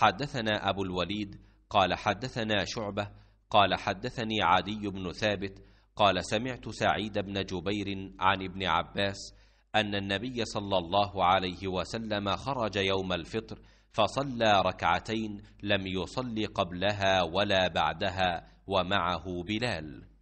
حدثنا أبو الوليد قال حدثنا شعبة قال حدثني عدي بن ثابت قال سمعت سعيد بن جبير عن ابن عباس أن النبي صلى الله عليه وسلم خرج يوم الفطر فصلى ركعتين لم يصل قبلها ولا بعدها ومعه بلال